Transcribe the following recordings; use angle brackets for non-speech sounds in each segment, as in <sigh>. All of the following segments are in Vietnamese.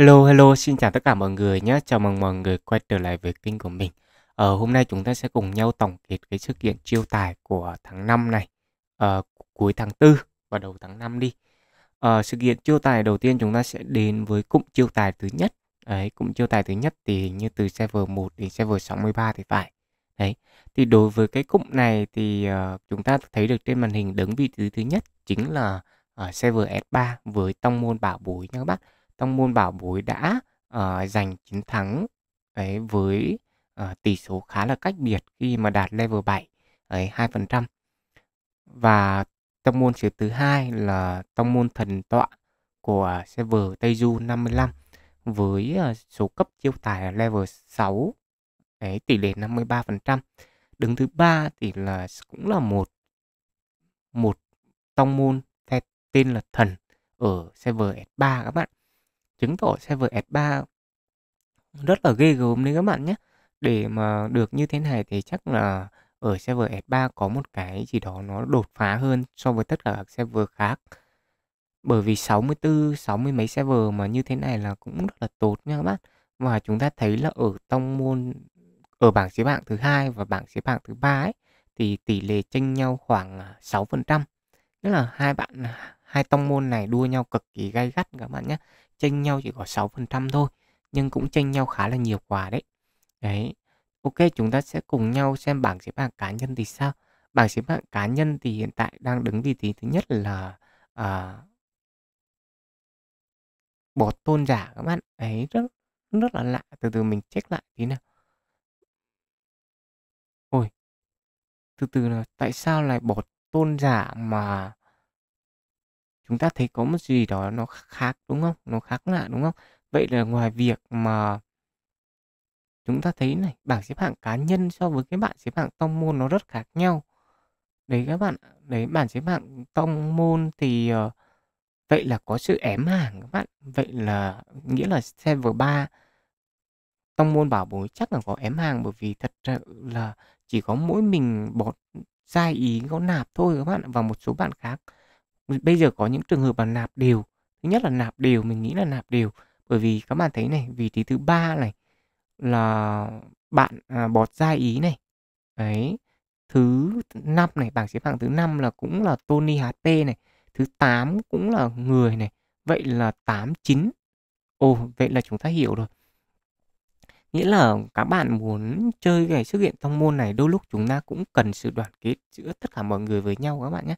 Hello, hello, xin chào tất cả mọi người nhé. Chào mừng mọi người quay trở lại với kênh của mình. Ờ, hôm nay chúng ta sẽ cùng nhau tổng kết cái sự kiện chiêu tài của tháng 5 này, ờ, cuối tháng 4 và đầu tháng 5 đi. Ờ, sự kiện chiêu tài đầu tiên chúng ta sẽ đến với cụm chiêu tài thứ nhất. Đấy, cụm chiêu tài thứ nhất thì hình như từ server 1 đến server 63 thì phải. Đấy, thì đối với cái cụm này thì uh, chúng ta thấy được trên màn hình đứng vị trí thứ nhất chính là uh, server S3 với tông môn bảo bối nha các bác Tông môn Bảo Bối đã uh, giành chiến thắng ấy với uh, tỷ số khá là cách biệt khi mà đạt level 7 ấy 2%. Và tông môn xếp thứ hai là tông môn thần tọa của server Tây Du 55 với uh, số cấp chiêu tài là level 6 ấy tỷ lệ 53%. Đứng thứ ba thì là cũng là một một tông môn tên là thần ở server S3 các bạn chứng tỏ xe vừa f 3 rất là ghê gớm đấy các bạn nhé để mà được như thế này thì chắc là ở xe vừa f 3 có một cái gì đó nó đột phá hơn so với tất cả các xe vừa khác bởi vì 64 60 mấy xe vừa mà như thế này là cũng rất là tốt nha các bạn và chúng ta thấy là ở tông môn ở bảng xếp hạng thứ hai và bảng xếp hạng thứ ba ấy thì tỷ lệ chênh nhau khoảng 6% à, tức là hai bạn à, hai tông môn này đua nhau cực kỳ gay gắt các bạn nhé chênh nhau chỉ có 6% thôi nhưng cũng chênh nhau khá là nhiều quà đấy đấy ok chúng ta sẽ cùng nhau xem bảng xếp hạng cá nhân thì sao bảng xếp hạng cá nhân thì hiện tại đang đứng vị trí thứ nhất là à, bột tôn giả các bạn ấy rất rất là lạ từ từ mình check lại tí nào ôi từ từ nào tại sao lại bột tôn giả mà chúng ta thấy có một gì đó nó khác đúng không nó khác lạ đúng không vậy là ngoài việc mà chúng ta thấy này bảng xếp hạng cá nhân so với cái bảng xếp hạng tông môn nó rất khác nhau đấy các bạn đấy bảng xếp hạng tông môn thì uh, vậy là có sự ém hàng các bạn vậy là nghĩa là server ba tông môn bảo bối chắc là có ém hàng bởi vì thật sự là chỉ có mỗi mình bọt sai ý có nạp thôi các bạn và một số bạn khác bây giờ có những trường hợp là nạp đều thứ nhất là nạp đều mình nghĩ là nạp đều bởi vì các bạn thấy này vị trí thứ ba này là bạn à, bọt ra ý này đấy thứ năm này bảng xếp hạng thứ năm là cũng là Tony HP này thứ 8 cũng là người này vậy là 89 ồ vậy là chúng ta hiểu rồi nghĩa là các bạn muốn chơi cái sự kiện trong môn này đôi lúc chúng ta cũng cần sự đoàn kết giữa tất cả mọi người với nhau các bạn nhé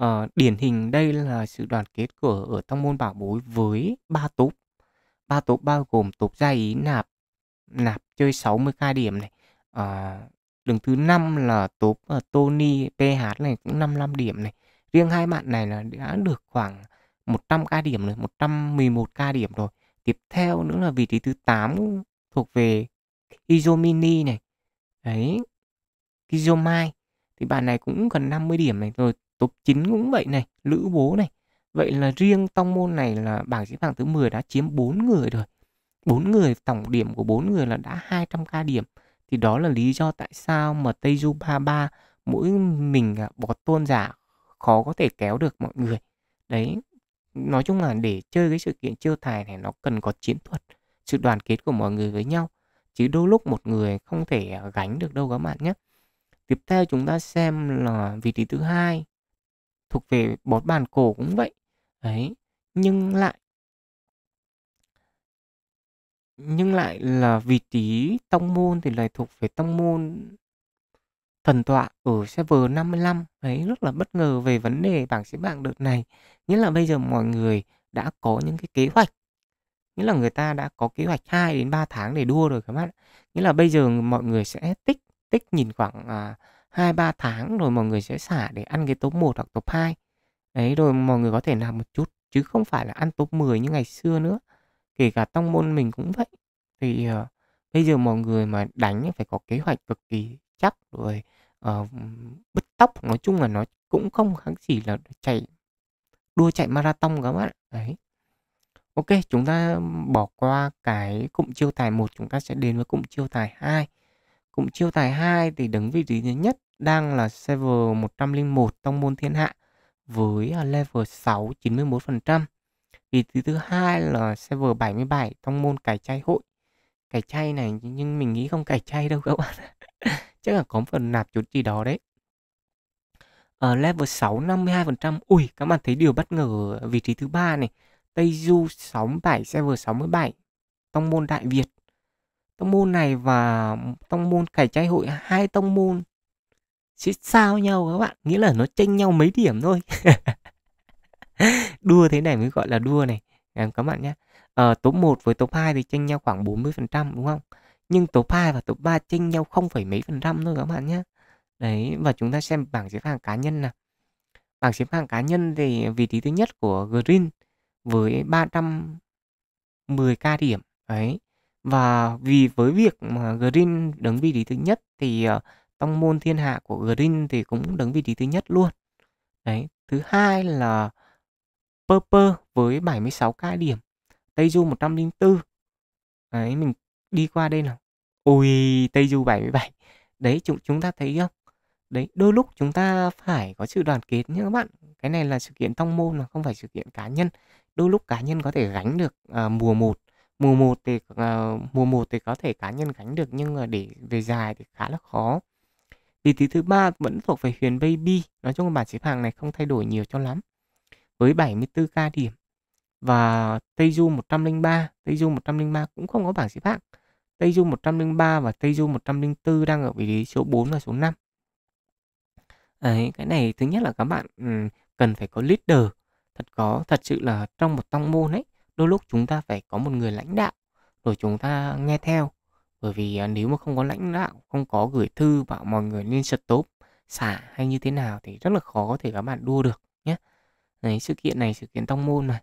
Ờ, điển hình đây là sự đoàn kết của ở trong môn bảo bối với ba tốp. Ba tốp bao gồm tốp gia ý nạp nạp chơi 60 khai điểm này. Ờ, đứng thứ năm là tốp uh, Tony PH này cũng 55 điểm này. Riêng hai bạn này là đã được khoảng 100 ca điểm rồi, 111 ca điểm rồi. Tiếp theo nữa là vị trí thứ 8 thuộc về Izomini này. Đấy. Kizomai thì bạn này cũng gần 50 điểm này rồi top 9 cũng vậy này, Lữ Bố này. Vậy là riêng tông môn này là bảng xếp hạng thứ 10 đã chiếm 4 người rồi. 4 người, tổng điểm của 4 người là đã 200k điểm. Thì đó là lý do tại sao mà Tây Du Ba Ba mỗi mình à, bỏ tôn giả khó có thể kéo được mọi người. Đấy, nói chung là để chơi cái sự kiện chiêu tài này nó cần có chiến thuật, sự đoàn kết của mọi người với nhau. Chứ đôi lúc một người không thể à, gánh được đâu các bạn nhé. Tiếp theo chúng ta xem là vị trí thứ hai thuộc về bót bàn cổ cũng vậy đấy nhưng lại nhưng lại là vì tí tông môn thì lại thuộc về tông môn thần tọa ở server 55 ấy rất là bất ngờ về vấn đề bảng xếp hạng đợt này nghĩa là bây giờ mọi người đã có những cái kế hoạch nghĩa là người ta đã có kế hoạch 2 đến 3 tháng để đua rồi các bạn nghĩa là bây giờ mọi người sẽ tích tích nhìn khoảng à, 2 3 tháng rồi mọi người sẽ xả để ăn cái top 1 hoặc top 2. Đấy rồi mọi người có thể làm một chút chứ không phải là ăn top 10 như ngày xưa nữa. Kể cả tông môn mình cũng vậy. Thì uh, bây giờ mọi người mà đánh phải có kế hoạch cực kỳ chắc rồi uh, bứt tóc nói chung là nó cũng không kháng chỉ là chạy đua chạy marathon các bạn đấy ok chúng ta bỏ qua cái cụm chiêu tài một chúng ta sẽ đến với cụm chiêu tài 2 cũng chiêu tài 2 thì đứng vị trí thứ nhất đang là server 101 tông môn thiên hạ với à, level 6 91%. Vị trí thứ hai là server 77 tông môn cải chay hội. Cải chay này nhưng mình nghĩ không cải chay đâu các bạn. <laughs> Chắc là có phần nạp chút gì đó đấy. Ở ờ, level 6 52%. Ui, các bạn thấy điều bất ngờ vị trí thứ ba này. Tây Du 67 server 67 tông môn Đại Việt tông môn này và tông môn cải trai hội hai tông môn chứ sao nhau các bạn nghĩa là nó tranh nhau mấy điểm thôi <laughs> đua thế này mới gọi là đua này các bạn nhé à, ờ, top 1 với top 2 thì tranh nhau khoảng 40 phần trăm đúng không nhưng top 2 và top 3 tranh nhau không phải mấy phần trăm thôi các bạn nhé đấy và chúng ta xem bảng xếp hạng cá nhân nào bảng xếp hạng cá nhân thì vị trí thứ nhất của Green với 310k điểm đấy và vì với việc mà Green đứng vị trí thứ nhất thì ờ, tông môn thiên hạ của Green thì cũng đứng vị trí thứ nhất luôn. Đấy, thứ hai là Purple với 76k điểm, Teju 104. Đấy, mình đi qua đây nào. Ôi, Teju 77. Đấy, chúng chúng ta thấy không? Đấy, đôi lúc chúng ta phải có sự đoàn kết nhé các bạn. Cái này là sự kiện tông môn mà không phải sự kiện cá nhân. Đôi lúc cá nhân có thể gánh được à, mùa 1 mùa một thì uh, mùa một thì có thể cá nhân gánh được nhưng mà để về dài thì khá là khó vị trí thứ ba vẫn thuộc về Huyền Baby nói chung là bảng xếp hạng này không thay đổi nhiều cho lắm với 74 ca điểm và Tây Du 103 Tây Du 103 cũng không có bảng xếp hạng Tây Du 103 và Tây Du 104 đang ở vị trí số 4 và số 5 Đấy, cái này thứ nhất là các bạn cần phải có leader thật có thật sự là trong một tông môn ấy đôi lúc chúng ta phải có một người lãnh đạo rồi chúng ta nghe theo bởi vì à, nếu mà không có lãnh đạo không có gửi thư bảo mọi người nên sật tốp xả hay như thế nào thì rất là khó có thể các bạn đua được nhé Đấy, sự kiện này sự kiện tông môn mà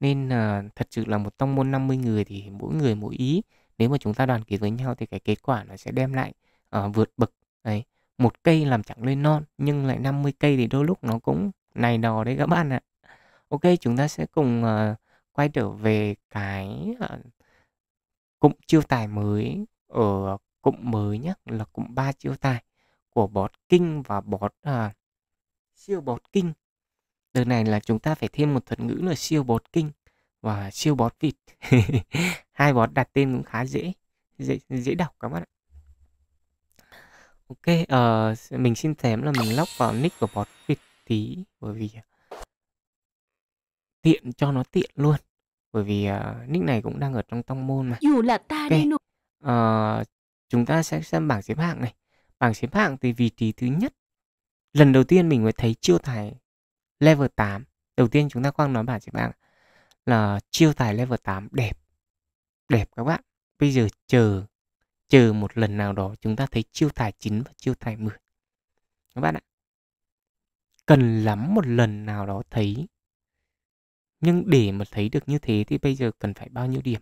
nên là thật sự là một tông môn 50 người thì mỗi người mỗi ý nếu mà chúng ta đoàn kết với nhau thì cái kết quả nó sẽ đem lại uh, vượt bậc đấy một cây làm chẳng lên non nhưng lại 50 cây thì đôi lúc nó cũng này đò đấy các bạn ạ ok chúng ta sẽ cùng uh, quay trở về cái ờ, cụm chiêu tài mới ở ờ, cụm mới nhé là cụm ba chiêu tài của bọt kinh và bọt uh, siêu bọt kinh từ này là chúng ta phải thêm một thuật ngữ là siêu bọt kinh và siêu bọt vịt <laughs> hai bọt đặt tên cũng khá dễ dễ dễ đọc các bạn ạ ok uh, mình xin thèm là mình lóc vào nick của bọt vịt tí bởi vì à, tiện cho nó tiện luôn bởi vì uh, nick này cũng đang ở trong tông môn mà dù là ta okay. đi nụ uh, ờ, chúng ta sẽ xem bảng xếp hạng này bảng xếp hạng thì vị trí thứ nhất lần đầu tiên mình mới thấy chiêu tài level 8 đầu tiên chúng ta quang nói bảng xếp hạng là chiêu tài level 8 đẹp đẹp các bạn bây giờ chờ chờ một lần nào đó chúng ta thấy chiêu tài 9 và chiêu tài 10 các bạn ạ cần lắm một lần nào đó thấy nhưng để mà thấy được như thế thì bây giờ cần phải bao nhiêu điểm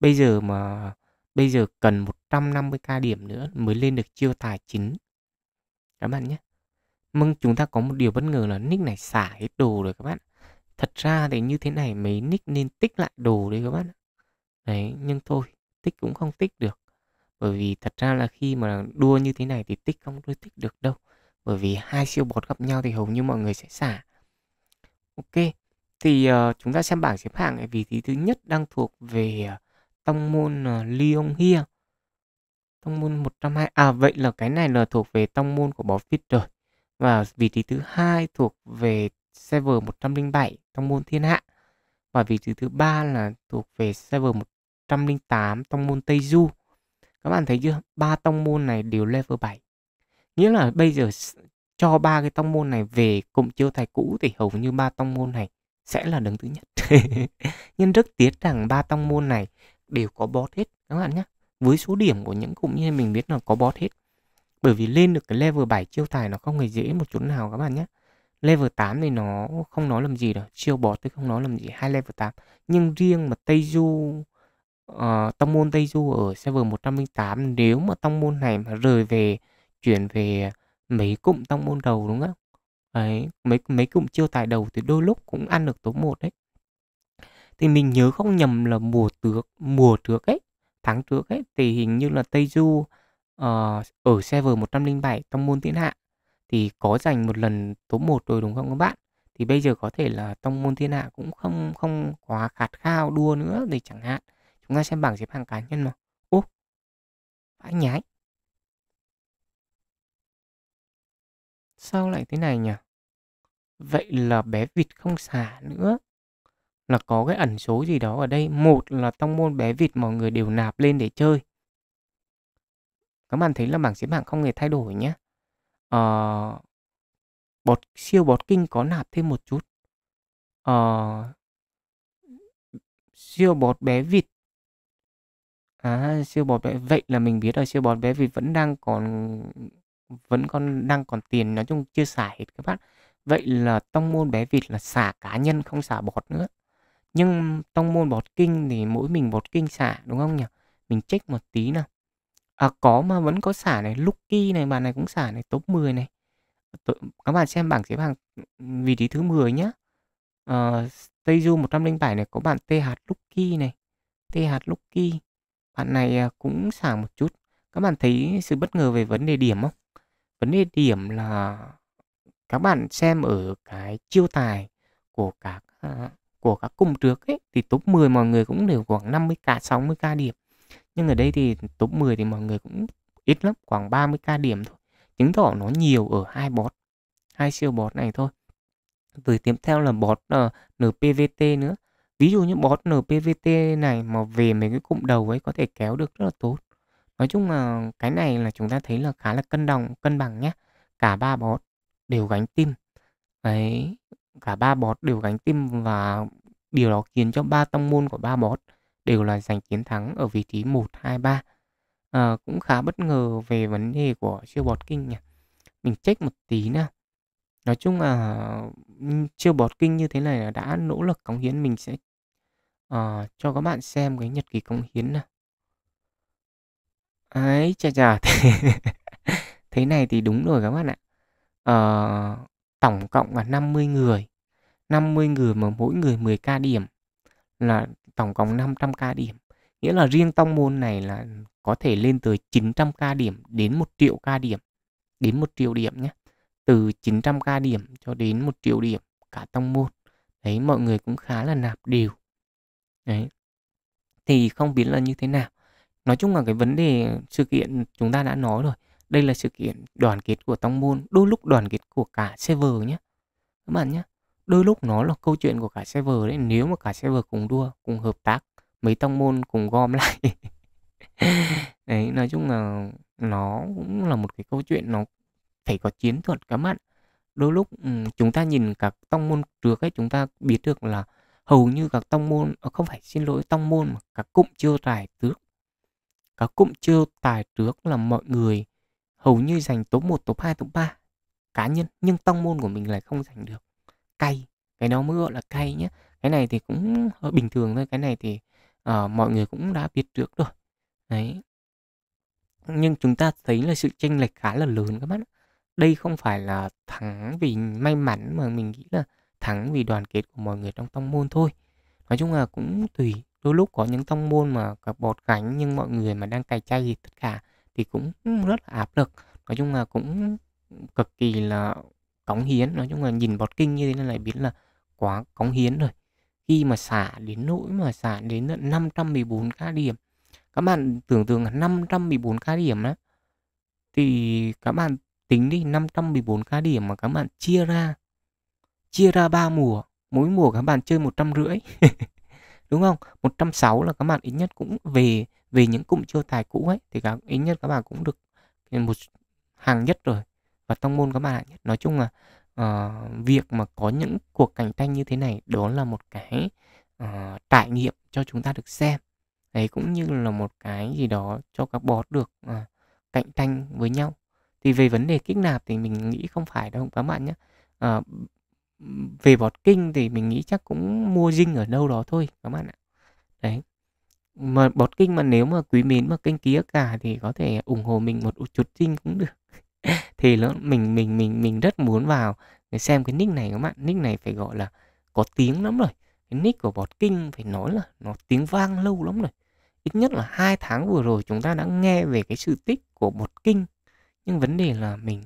bây giờ mà bây giờ cần 150 k điểm nữa mới lên được chiêu tài chính các bạn nhé mừng chúng ta có một điều bất ngờ là nick này xả hết đồ rồi các bạn thật ra thì như thế này mấy nick nên tích lại đồ đấy các bạn đấy nhưng thôi tích cũng không tích được bởi vì thật ra là khi mà đua như thế này thì tích không đôi tích được đâu bởi vì hai siêu bọt gặp nhau thì hầu như mọi người sẽ xả ok thì uh, chúng ta xem bảng xếp hạng vị trí thứ nhất đang thuộc về ờ, tông môn uh, Lyon Hia tông môn 120 à vậy là cái này là thuộc về tông môn của bó vít rồi và vị trí thứ hai thuộc về server 107 tông môn thiên hạ và vị trí thứ ba là thuộc về server 108 tông môn Tây Du các bạn thấy chưa ba tông môn này đều level 7 nghĩa là bây giờ cho ba cái tông môn này về cụm chiêu thái cũ thì hầu như ba tông môn này sẽ là đứng thứ nhất <laughs> nhưng rất tiếc rằng ba tông môn này đều có bot hết các bạn nhé với số điểm của những cũng như mình biết là có bot hết bởi vì lên được cái level 7 chiêu tài nó không hề dễ một chút nào các bạn nhé level 8 thì nó không nói làm gì đâu chiêu bot thì không nói làm gì hai level 8 nhưng riêng mà Tây Du uh, tông môn Tây Du ở server 108 nếu mà tông môn này mà rời về chuyển về mấy cụm tông môn đầu đúng không đấy, mấy mấy cụm chiêu tài đầu thì đôi lúc cũng ăn được top 1 đấy thì mình nhớ không nhầm là mùa trước mùa trước ấy tháng trước ấy thì hình như là Tây Du uh, ở server 107 trong môn thiên hạ thì có giành một lần top 1 rồi đúng không các bạn thì bây giờ có thể là trong môn thiên hạ cũng không không quá khát khao đua nữa thì chẳng hạn chúng ta xem bảng xếp hạng cá nhân mà ô vãi nhái sao lại thế này nhỉ Vậy là bé vịt không xả nữa là có cái ẩn số gì đó ở đây. Một là trong môn bé vịt mọi người đều nạp lên để chơi. Các bạn thấy là bảng xếp hạng không hề thay đổi nhé. Ờ, bọt siêu bọt kinh có nạp thêm một chút. Ờ, siêu bọt bé vịt. À, siêu bọt bé... vậy là mình biết là siêu bọt bé vịt vẫn đang còn vẫn còn đang còn tiền nói chung chưa xả hết các bạn. Vậy là tông môn bé vịt là xả cá nhân không xả bọt nữa. Nhưng tông môn bọt kinh thì mỗi mình bọt kinh xả đúng không nhỉ? Mình check một tí nào. À có mà vẫn có xả này, Lucky này, bạn này cũng xả này, top 10 này. Các bạn xem bảng xếp hàng vị trí thứ 10 nhá. Uh, Teju 107 này có bạn th Lucky này. th Lucky. Bạn này à, cũng xả một chút. Các bạn thấy sự bất ngờ về vấn đề điểm không? Vấn đề điểm là các bạn xem ở cái chiêu tài của các à, của các cung trước ấy thì top 10 mọi người cũng đều khoảng 50k 60k điểm nhưng ở đây thì top 10 thì mọi người cũng ít lắm khoảng 30k điểm thôi chứng tỏ nó nhiều ở hai bot hai siêu bot này thôi rồi tiếp theo là bot uh, ờ, npvt nữa ví dụ như bot npvt này mà về mấy cái cụm đầu ấy có thể kéo được rất là tốt nói chung là cái này là chúng ta thấy là khá là cân đồng cân bằng nhé cả ba bot đều gánh tim đấy cả ba bọt đều gánh tim và điều đó khiến cho ba tông môn của ba bọt đều là giành chiến thắng ở vị trí 1, 2, 3 à, cũng khá bất ngờ về vấn đề của siêu bọt kinh nhỉ mình check một tí nè, nói chung là siêu bọt kinh như thế này là đã nỗ lực cống hiến mình sẽ à, cho các bạn xem cái nhật ký cống hiến nè, ấy chà chà <laughs> thế này thì đúng rồi các bạn ạ uh, tổng cộng là 50 người 50 người mà mỗi người 10k điểm là tổng cộng 500k điểm nghĩa là riêng tông môn này là có thể lên tới 900k điểm đến 1 triệu k điểm đến 1 triệu điểm nhé từ 900k điểm cho đến 1 triệu điểm cả tông môn đấy mọi người cũng khá là nạp đều đấy thì không biết là như thế nào nói chung là cái vấn đề sự kiện chúng ta đã nói rồi đây là sự kiện đoàn kết của tông môn, đôi lúc đoàn kết của cả server nhé. Các bạn nhé, đôi lúc nó là câu chuyện của cả server đấy. Nếu mà cả server cùng đua, cùng hợp tác, mấy tông môn cùng gom <laughs> lại. đấy, nói chung là nó cũng là một cái câu chuyện nó phải có chiến thuật các bạn. Đôi lúc ừ, chúng ta nhìn các tông môn trước ấy chúng ta biết được là hầu như các tông môn à, không phải xin lỗi tông môn mà các cụm chiêu tài trước các cụm chiêu tài trước là mọi người hầu như giành top 1, top 2, top 3 cá nhân nhưng tông môn của mình lại không giành được cay cái đó mới gọi là cay nhé cái này thì cũng bình thường thôi cái này thì uh, mọi người cũng đã biết trước rồi đấy nhưng chúng ta thấy là sự chênh lệch khá là lớn các bạn đây không phải là thắng vì may mắn mà mình nghĩ là thắng vì đoàn kết của mọi người trong tông môn thôi nói chung là cũng tùy đôi lúc có những tông môn mà cả bọt gánh nhưng mọi người mà đang cài chay thì tất cả thì cũng rất là áp lực nói chung là cũng cực kỳ là cống hiến nói chung là nhìn bọt kinh như thế này lại biết là quá cống hiến rồi khi mà xả đến nỗi mà xả đến 514 ca điểm các bạn tưởng tượng là 514 ca điểm đó thì các bạn tính đi 514 ca điểm mà các bạn chia ra chia ra 3 mùa mỗi mùa các bạn chơi một trăm rưỡi <laughs> đúng không 160 là các bạn ít nhất cũng về vì những cụm chiêu tài cũ ấy thì các ít nhất các bạn cũng được ừ, một hàng nhất rồi và tông môn các bạn hạng nhất nói chung là uh, việc mà có những cuộc cạnh tranh như thế này đó là một cái uh, trải nghiệm cho chúng ta được xem đấy cũng như là một cái gì đó cho các bọt được uh, cạnh tranh với nhau thì về vấn đề kích nạp thì mình nghĩ không phải đâu các bạn nhé uh, về bọt kinh thì mình nghĩ chắc cũng mua dinh ở đâu đó thôi các bạn ạ đấy mà bọt kinh mà nếu mà quý mến mà kênh kia cả thì có thể ủng hộ mình một chút trinh cũng được <laughs> thì nó mình mình mình mình rất muốn vào để xem cái nick này các bạn nick này phải gọi là có tiếng lắm rồi cái nick của bọt kinh phải nói là nó tiếng vang lâu lắm rồi ít nhất là hai tháng vừa rồi chúng ta đã nghe về cái sự tích của bọt kinh nhưng vấn đề là mình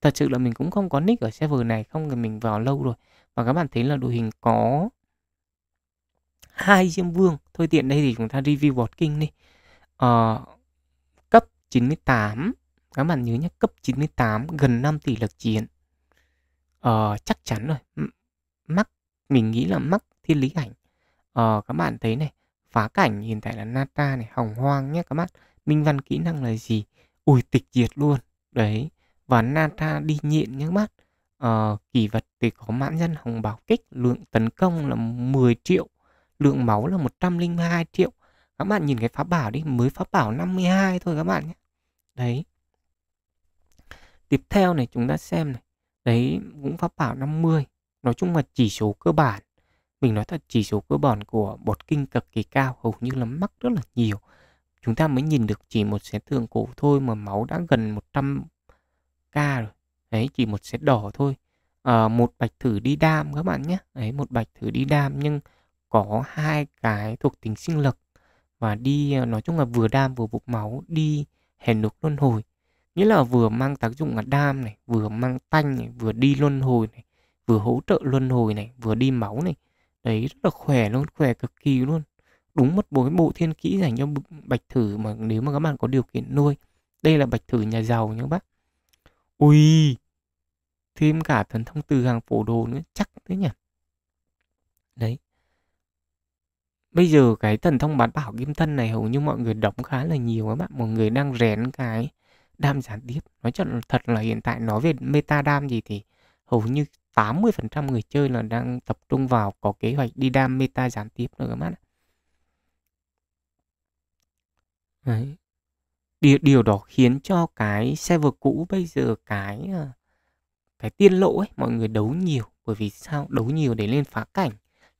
thật sự là mình cũng không có nick ở server này không thì mình vào lâu rồi và các bạn thấy là đội hình có hai diêm vương thôi tiện đây thì chúng ta review bọt kinh đi ờ, cấp 98 các bạn nhớ nhé cấp 98 gần 5 tỷ lực chiến ờ, chắc chắn rồi mắc mình nghĩ là mắc thiên lý ảnh ờ, các bạn thấy này phá cảnh hiện tại là nata này hồng hoang nhé các bạn minh văn kỹ năng là gì ui tịch diệt luôn đấy và nata đi nhịn nhé các bạn ờ, kỳ vật thì có mãn dân hồng bảo kích lượng tấn công là 10 triệu lượng máu là 102 triệu các bạn nhìn cái phá bảo đi mới phá bảo 52 thôi các bạn nhé đấy tiếp theo này chúng ta xem này đấy cũng phá bảo 50 nói chung là chỉ số cơ bản mình nói thật chỉ số cơ bản của bột kinh cực kỳ cao hầu như là mắc rất là nhiều chúng ta mới nhìn được chỉ một xé thường cổ thôi mà máu đã gần 100 k rồi đấy chỉ một xé đỏ thôi à, một bạch thử đi đam các bạn nhé đấy một bạch thử đi đam nhưng có hai cái thuộc tính sinh lực và đi ờ, nói chung là vừa đam vừa bục máu đi hèn nục luân hồi nghĩa là vừa mang tác dụng là đam này vừa mang tanh này vừa đi luân hồi này vừa hỗ trợ luân hồi này vừa đi máu này đấy rất là khỏe luôn khỏe cực kỳ luôn đúng một bối bộ thiên kỹ dành cho bạch thử mà nếu mà các bạn có điều kiện nuôi đây là bạch thử nhà giàu nhá bác ui thêm cả thần thông từ hàng phổ đồ nữa chắc thế nhỉ đấy Bây giờ cái thần thông bán bảo kim thân này hầu như mọi người đóng khá là nhiều các bạn. Mọi người đang rèn cái đam gián tiếp. Nói chân thật là hiện tại nói về meta đam gì thì hầu như 80% người chơi là đang tập trung vào có kế hoạch đi đam meta gián tiếp nữa các bạn ạ. Điều, điều đó khiến cho cái server cũ bây giờ cái ờ, cái tiên lộ ấy mọi người đấu nhiều bởi vì sao đấu nhiều để lên phá cảnh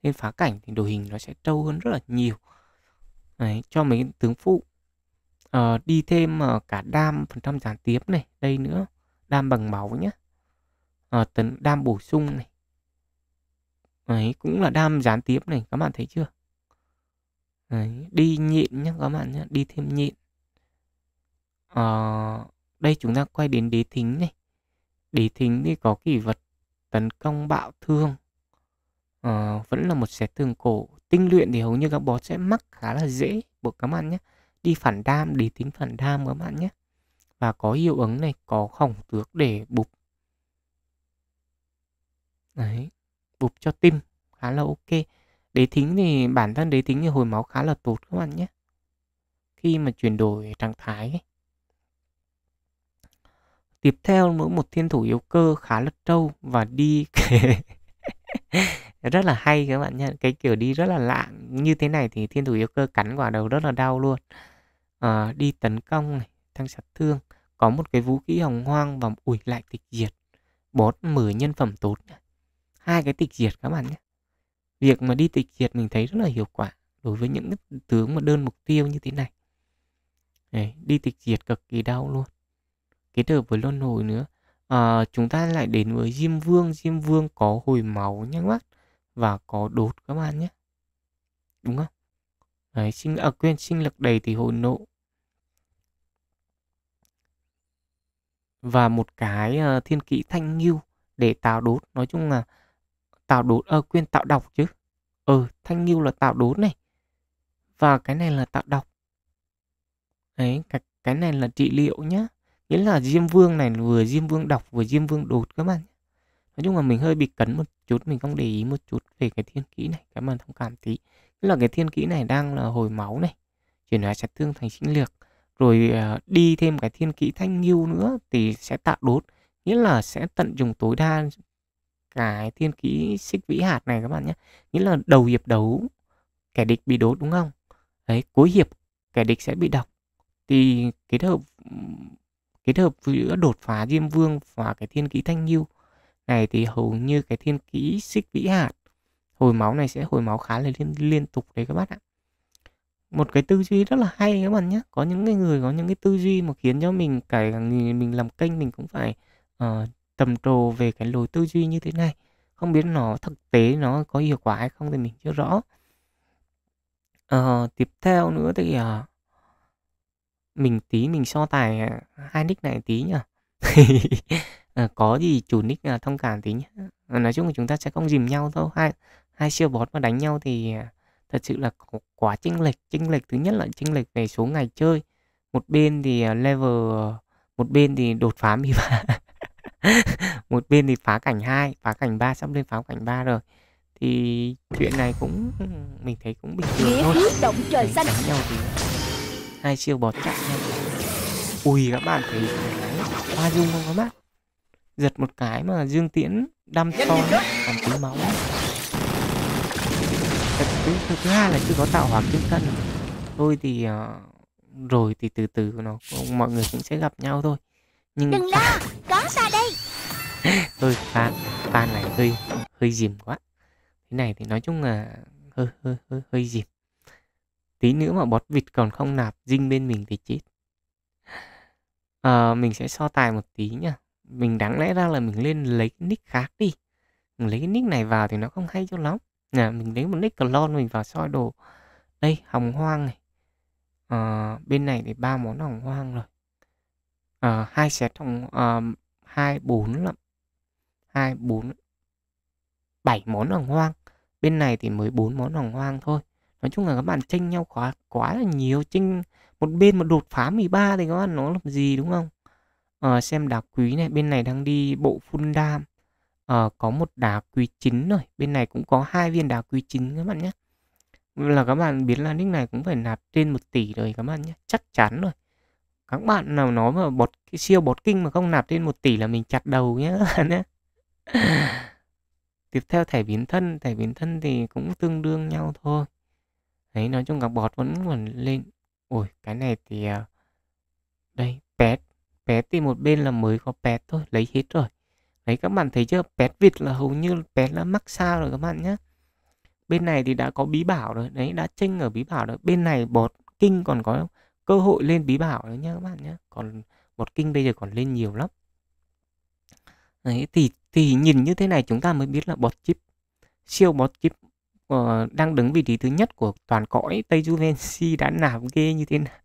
lên phá cảnh thì đồ hình nó sẽ trâu hơn rất là nhiều Đấy, cho mấy tướng phụ à, đi thêm ờ, cả đam phần trăm gián tiếp này đây nữa đam bằng máu nhé à, ờ, tấn đam bổ sung này Đấy, cũng là đam gián tiếp này các bạn thấy chưa Đấy, đi nhịn nhé các bạn nhé đi thêm nhịn à, đây chúng ta quay đến đế thính này đế thính thì có kỷ vật tấn công bạo thương uh, vẫn là một xé tường cổ tinh luyện thì hầu như các boss sẽ mắc khá là dễ của các bạn nhé đi phản đam để tính phản đam các bạn nhé và có hiệu ứng này có khổng tước để bục đấy bục cho tim khá là ok đế thính thì bản thân đế thính thì hồi máu khá là tốt các bạn nhé khi mà chuyển đổi trạng thái ấy. tiếp theo nữa một thiên thủ yếu cơ khá là trâu và đi <laughs> rất là hay các bạn nha cái kiểu đi rất là lạ như thế này thì thiên thủ yêu cơ cắn quả đầu rất là đau luôn à, đi tấn công này tăng sát thương có một cái vũ khí hồng hoang và ủi lại tịch diệt bốn mười nhân phẩm tốt hai cái tịch diệt các bạn nhé việc mà đi tịch diệt mình thấy rất là hiệu quả đối với những tướng mà đơn mục tiêu như thế này Đấy, đi tịch diệt cực kỳ đau luôn kết hợp với luân hồi nữa à, chúng ta lại đến với diêm vương diêm vương có hồi máu nhé các bác và có đốt các bạn nhé đúng không đấy sinh à quên sinh lực đầy thì hồn nộ và một cái uh, thiên kỵ thanh nghiêu để tạo đốt nói chung là tạo đốt ờ à, quên tạo đọc chứ ờ ừ, thanh nghiêu là tạo đốt này và cái này là tạo đọc đấy cái, cái này là trị liệu nhá nghĩa là diêm vương này vừa diêm vương đọc vừa diêm vương đột các bạn nói chung là mình hơi bị cấn một chút mình không để ý một chút về cái thiên kỹ này các bạn thông cảm tí tức là cái thiên kỹ này đang là hồi máu này chuyển hóa chặt thương thành sinh lược rồi ờ, đi thêm cái thiên kỹ thanh nghiêu nữa thì sẽ tạo đốt nghĩa là sẽ tận dụng tối đa cái thiên kỹ xích vĩ hạt này các bạn nhé nghĩa là đầu hiệp đấu kẻ địch bị đốt đúng không đấy cuối hiệp kẻ địch sẽ bị độc thì kết hợp kết hợp giữa đột phá diêm vương và cái thiên kỹ thanh nhiêu này thì hầu như cái thiên kỹ xích vĩ hạt hồi máu này sẽ hồi máu khá là liên, liên tục đấy các bác ạ một cái tư duy rất là hay các bạn nhé có những cái người có những cái tư duy mà khiến cho mình cái mình làm kênh mình cũng phải uh, ờ, tầm trồ về cái lối tư duy như thế này không biết nó thực tế nó có hiệu quả hay không thì mình chưa rõ uh, tiếp theo nữa thì uh, mình tí mình so tài hai nick này tí nhỉ uh, <laughs> có gì chủ nick uh, thông cảm tí nhé nói chung là chúng ta sẽ không dìm nhau thôi hai hai siêu boss mà đánh nhau thì à, thật sự là quá chênh lệch chênh lệch thứ nhất là chênh lệch về số ngày chơi một bên thì à, level à, một bên thì đột phá mi <laughs> một bên thì phá cảnh 2, phá cảnh 3 sắp lên phá cảnh 3 rồi thì chuyện này cũng mình thấy cũng bình thường thôi động trời xanh nhau thì hai siêu bọt chạm nhau ui các bạn thấy ba dung không các bạn giật một cái mà dương tiễn đâm to làm tí máu cái thứ, thứ, thứ hai là chưa có tạo hóa kim thân thôi thì uh, rồi thì từ từ nó cũng, mọi người cũng sẽ gặp nhau thôi nhưng đừng lo à, có ta đây thôi phan phan này hơi hơi dìm quá thế này thì nói chung là hơi hơi hơi hơi dìm tí nữa mà bót vịt còn không nạp dinh bên mình thì chết à, mình sẽ so tài một tí nhá mình đáng lẽ ra là mình lên lấy nick khác đi mình lấy cái nick này vào thì nó không hay cho lắm nè mình lấy một nick lon mình vào soi đồ đây hồng hoang này à, bên này thì ba món hồng hoang rồi à, hai set hồng à, hai bốn là hai bốn bảy món hồng hoang bên này thì mới bốn món hồng hoang thôi nói chung là các bạn tranh nhau quá quá là nhiều tranh một bên một đột phá 13 thì các bạn nó làm gì đúng không à, xem đá quý này bên này đang đi bộ full dam uh, có một đá quý 9 rồi bên này cũng có hai viên đá quý 9 các bạn nhé là các bạn biết là nick này cũng phải nạp trên 1 tỷ rồi các bạn nhé chắc chắn rồi các bạn nào nói mà bột cái siêu bột kinh mà không nạp trên 1 tỷ là mình chặt đầu nhé <laughs> nhé tiếp theo thẻ biến thân thẻ biến thân thì cũng tương đương nhau thôi đấy nói chung các bọt vẫn còn lên ôi cái này thì ờ, đây pet pet thì một bên là mới có pet thôi lấy hết rồi Đấy các bạn thấy chưa? Pet vịt là hầu như pet là mắc sao rồi các bạn nhé. Bên này thì đã có bí bảo rồi. Đấy đã chênh ở bí bảo rồi. Bên này bọt kinh còn có cơ hội lên bí bảo nữa nha các bạn nhé. Còn bọt kinh bây giờ còn lên nhiều lắm. Đấy thì thì nhìn như thế này chúng ta mới biết là bọt chip siêu bọt chip uh, đang đứng vị trí thứ nhất của toàn cõi Tây Juventus đã nạp ghê như thế nào.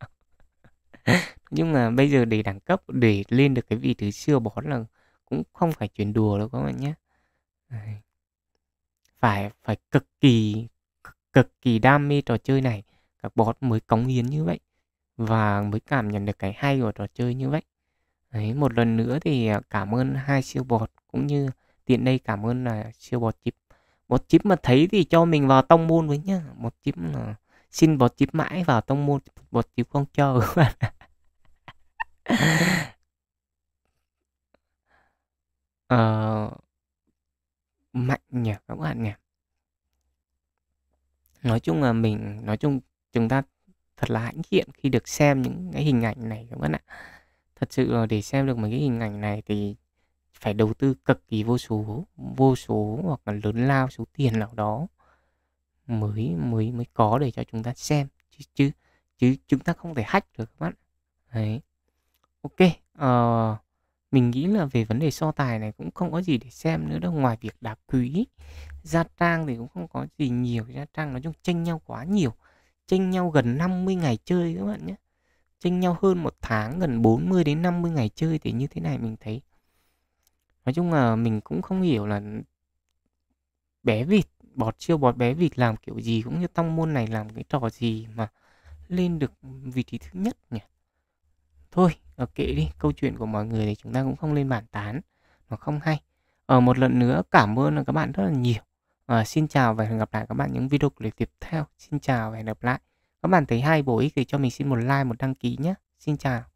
<laughs> Nhưng mà bây giờ để đẳng cấp để lên được cái vị trí siêu bọt là cũng không phải chuyện đùa đâu các bạn nhé phải phải cực kỳ cực, kỳ đam mê trò chơi này các boss mới cống hiến như vậy và mới cảm nhận được cái hay của trò chơi như vậy Đấy, một lần nữa thì à, cảm ơn hai siêu bọt cũng như tiện đây cảm ơn là siêu bọt chip bọt chip mà thấy thì cho mình vào tông môn với nhá một chip là xin bọt chip mãi vào tông môn bọt chip không cho các bạn <laughs> uh, mạnh nhỉ các bạn nhỉ nói chung là mình nói chung chúng ta thật là hãnh diện khi được xem những cái hình ảnh này các bạn ạ thật sự là để xem được mấy cái hình ảnh này thì phải đầu tư cực kỳ vô số vô số hoặc là lớn lao số tiền nào đó mới mới mới có để cho chúng ta xem chứ chứ chứ chúng ta không thể hack được các bạn đấy ok uh, mình nghĩ là về vấn đề so tài này cũng không có gì để xem nữa đâu ngoài việc đá quý gia trang thì cũng không có gì nhiều gia trang nói chung tranh nhau quá nhiều tranh nhau gần 50 ngày chơi các bạn nhé tranh nhau hơn một tháng gần 40 đến 50 ngày chơi thì như thế này mình thấy nói chung là mình cũng không hiểu là bé vịt bọt siêu bọt bé vịt làm kiểu gì cũng như tông môn này làm cái trò gì mà lên được vị trí thứ nhất nhỉ thôi ờ, kệ đi câu chuyện của mọi người thì chúng ta cũng không lên bản tán nó không hay ở ờ, một lần nữa cảm ơn các bạn rất là nhiều à, xin chào và hẹn gặp lại các bạn những video clip tiếp theo xin chào và hẹn gặp lại các bạn thấy hay bổ ích thì cho mình xin một like một đăng ký nhé xin chào